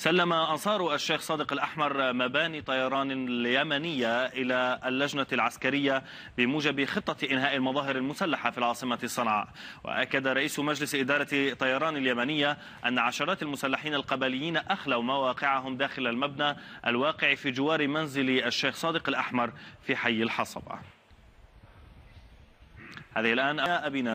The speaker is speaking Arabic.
سلم أنصار الشيخ صادق الأحمر مباني طيران اليمنية إلى اللجنة العسكرية بموجب خطة إنهاء المظاهر المسلحة في العاصمة صنعاء وأكد رئيس مجلس إدارة طيران اليمنية أن عشرات المسلحين القبليين أخلوا مواقعهم داخل المبنى الواقع في جوار منزل الشيخ صادق الأحمر في حي الحصبة هذه الآن أبينا